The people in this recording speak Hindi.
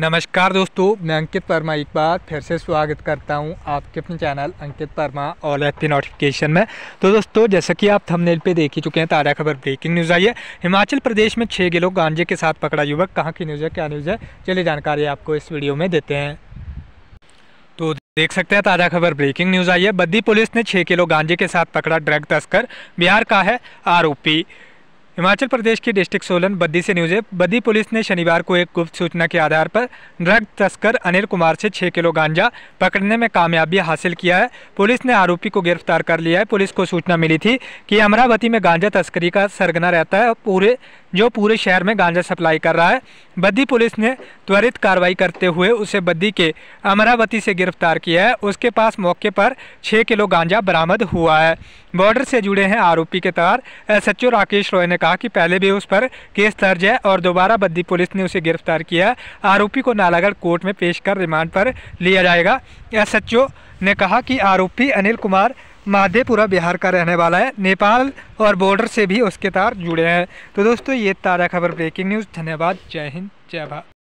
नमस्कार दोस्तों मैं अंकित वर्मा एक बार फिर से स्वागत करता हूं आपके अपने channel Ankit Verma all F P notification में तो दोस्तों जैसा कि आप थंबनेल पे देख ही चुके हैं ताज़ा खबर ब्रेकिंग न्यूज़ आई है हिमाचल प्रदेश में छः गिलो गांजे के साथ पकड़ा युवक कहाँ की न्यूज़ है क्या न्यूज़ है चलिए जानकारी आपको इस वीडियो में देते हैं तो देख सकते हैं ताज़ा खबर ब्रेकिंग न्यूज़ आई है बद्दी पुलिस ने छः किलो गांजे के साथ पकड़ा ड्रग तस्कर बिहार का है आरोपी हिमाचल प्रदेश के डिस्ट्रिक्ट सोलन बद्दी से न्यूज है बद्दी पुलिस ने शनिवार को एक गुप्त सूचना के आधार पर ड्रग तस्कर अनिल कुमार से छह किलो गांजा पकड़ने में कामयाबी हासिल किया है पुलिस ने आरोपी को गिरफ्तार कर लिया है पुलिस को सूचना मिली थी कि अमरावती में गांजा तस्करी का सरगना रहता है और पूरे जो पूरे शहर में गांजा सप्लाई कर रहा है बद्दी पुलिस ने त्वरित कार्रवाई करते हुए उसे बद्दी के अमरावती से गिरफ्तार किया है उसके पास मौके पर छः किलो गांजा बरामद हुआ है बॉर्डर से जुड़े हैं आरोपी के तार एस राकेश रॉय ने कहा कि पहले भी उस पर केस दर्ज है और दोबारा बद्दी पुलिस ने उसे गिरफ्तार किया आरोपी को नालागढ़ कोर्ट में पेश कर रिमांड पर लिया जाएगा एस ने कहा कि आरोपी अनिल कुमार माधेपुरा बिहार का रहने वाला है नेपाल और बॉर्डर से भी उसके तार जुड़े हैं तो दोस्तों ये ताज़ा खबर ब्रेकिंग न्यूज़ धन्यवाद जय हिंद जय भारत